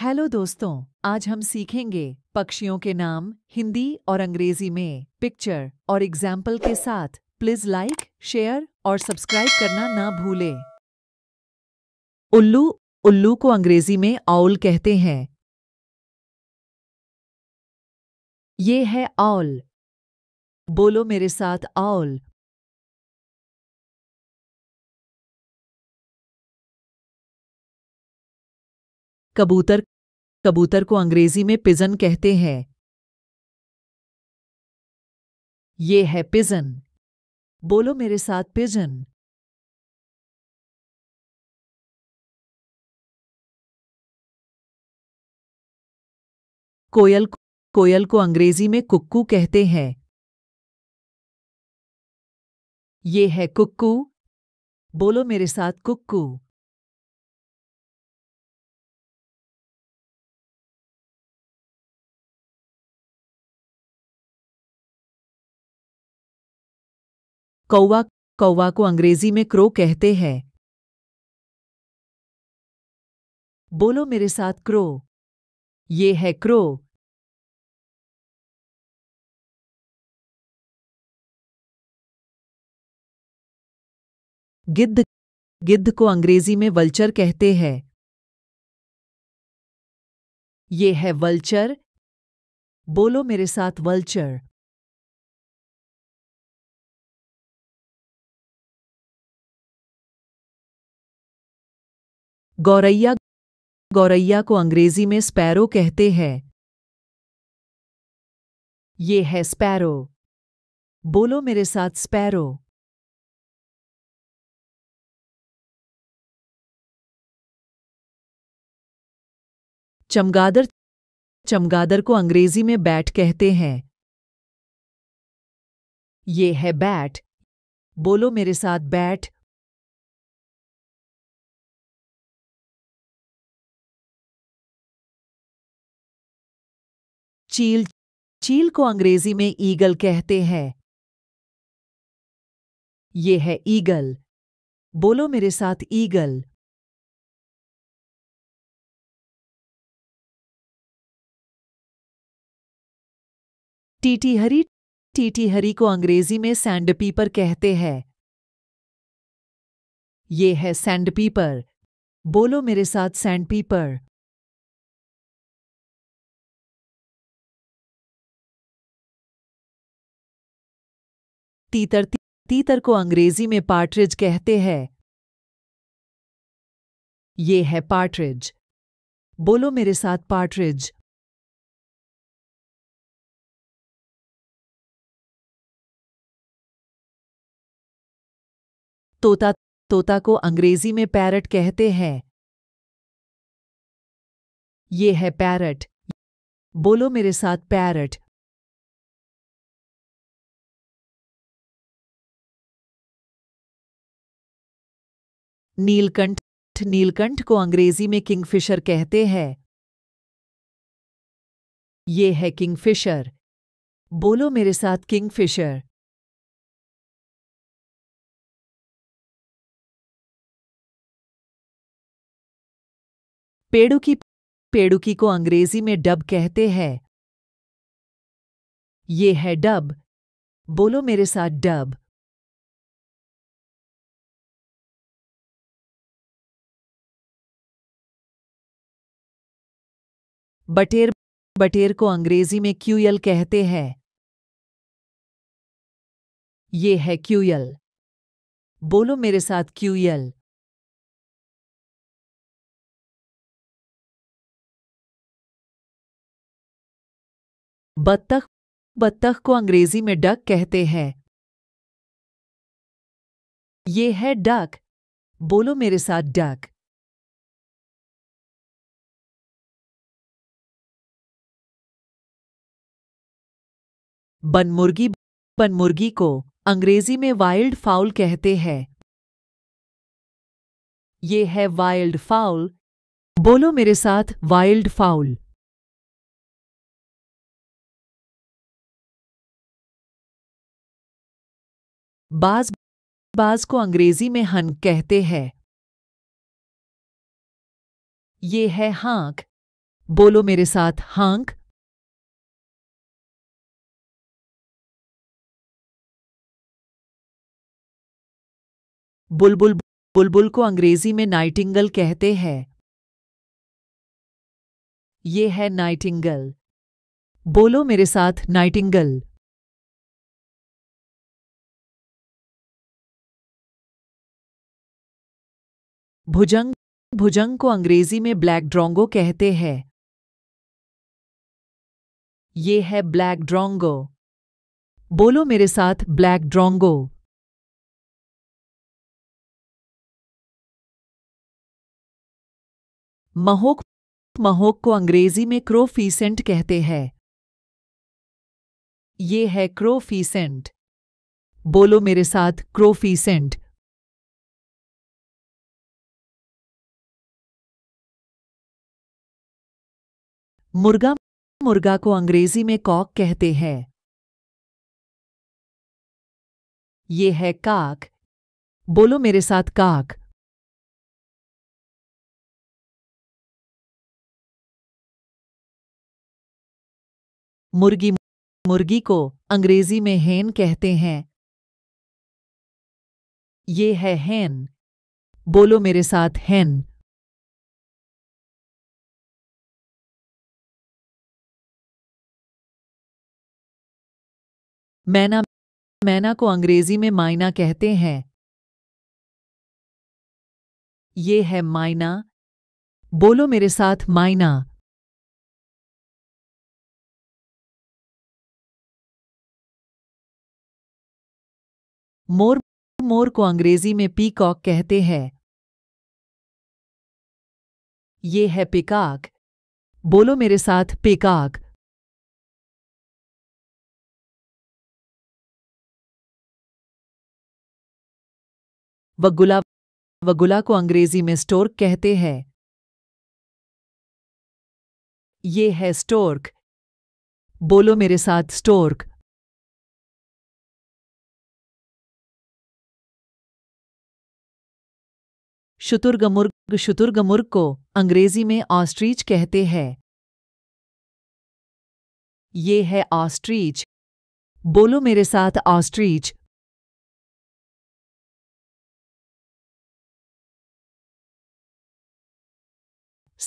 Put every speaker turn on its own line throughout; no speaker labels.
hello दोस्तों आज हम सीखेंगे पक्षियों के नाम हिंदी और अंग्रेजी में पिक्चर और एग्जाम्पल के साथ प्लीज लाइक शेयर और सब्सक्राइब करना ना भूले उल्लू उल्लू को अंग्रेजी में आउल कहते हैं ये है औल बोलो मेरे साथ औल कबूतर कबूतर को अंग्रेजी में पिजन कहते हैं ये है पिजन बोलो मेरे साथ पिजन कोयल कोयल को अंग्रेजी में कुक्कू कहते हैं ये है कुक्कू बोलो मेरे साथ कुक्कू कौवा कौवा को अंग्रेजी में क्रो कहते हैं बोलो मेरे साथ क्रो ये है क्रो गिद्ध गिद्ध को अंग्रेजी में वल्चर कहते हैं ये है वल्चर बोलो मेरे साथ वल्चर गौरैया गौरैया को अंग्रेजी में स्पैरो कहते हैं ये है स्पैरो बोलो मेरे साथ स्पैरो चमगादर चमगादर को अंग्रेजी में बैट कहते हैं ये है बैट बोलो मेरे साथ बैट चील चील को अंग्रेजी में ईगल कहते हैं ये है ईगल बोलो मेरे साथ ईगल टीटी हरी टीटी हरी को अंग्रेजी में सैंडपीपर कहते हैं ये है सैंडपीपर बोलो मेरे साथ सैंडपीपर तीतर तीतर को अंग्रेजी में पार्ट्रिज कहते हैं ये है पार्ट्रिज बोलो मेरे साथ पार्ट्रिज तोता तोता को अंग्रेजी में पैरट कहते हैं ये है पैरट बोलो मेरे साथ पैरट नीलकंठ नीलकंठ को अंग्रेजी में किंगफिशर कहते हैं ये है किंगफिशर बोलो मेरे साथ किंगफिशर पेड़ुकी पेड़ुकी को अंग्रेजी में डब कहते हैं ये है डब बोलो मेरे साथ डब बटेर बटेर को अंग्रेजी में क्यूयल कहते हैं ये है क्यूयल बोलो मेरे साथ क्यूयल बत्तख बत्तख को अंग्रेजी में डक कहते हैं ये है डक बोलो मेरे साथ डक बनमुर्गी बनमुर्गी को अंग्रेजी में वाइल्ड फाउल कहते हैं ये है वाइल्ड फाउल बोलो मेरे साथ वाइल्ड फाउल बाज बाज को अंग्रेजी में हन कहते हैं ये है हांक बोलो मेरे साथ हांक बुलबुल बुलबुल को अंग्रेजी में नाइटिंगल कहते हैं ये है नाइटिंगल बोलो मेरे साथ नाइटिंगल भुजंग भुजंग को अंग्रेजी में ब्लैक ड्रोंगो कहते हैं ये है ब्लैक ड्रोंगो बोलो मेरे साथ ब्लैक ड्रोंगो महोक महोक को अंग्रेजी में क्रोफीसेंट कहते हैं ये है क्रोफीसेंट बोलो मेरे साथ क्रोफीसेंट मुर्गा मुर्गा को अंग्रेजी में कॉक कहते हैं ये है काक बोलो मेरे साथ काक मुर्गी मुर्गी को अंग्रेजी में हेन कहते हैं ये है हैन बोलो मेरे साथ हैन मैना मैना को अंग्रेजी में मायना कहते हैं ये है मायना बोलो मेरे साथ माइना मोर मोर को अंग्रेजी में पीकॉक कहते हैं ये है पिकाक बोलो मेरे साथ पिकाक वगुला वगुला को अंग्रेजी में स्टोर्क कहते हैं ये है स्टोर्क बोलो मेरे साथ स्टोर्क शुतुर्गमुर्ग शुतुर्गमुर्ग को अंग्रेजी में ऑस्ट्रीच कहते हैं ये है ऑस्ट्रीच बोलो मेरे साथ ऑस्ट्रीच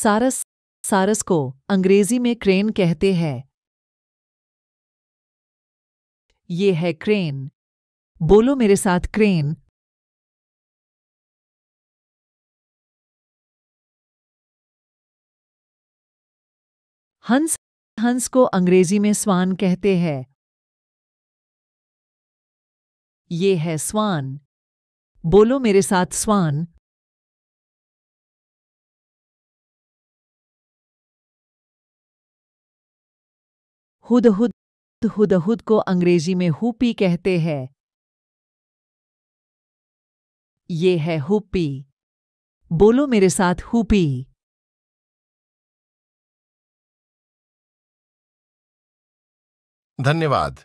सारस सारस को अंग्रेजी में क्रेन कहते हैं ये है क्रेन बोलो मेरे साथ क्रेन हंस हंस को अंग्रेजी में स्वान कहते हैं ये है स्वान बोलो मेरे साथ स्वान हुद हुद को अंग्रेजी में हुपी कहते हैं ये है हुपी बोलो मेरे साथ हुपी धन्यवाद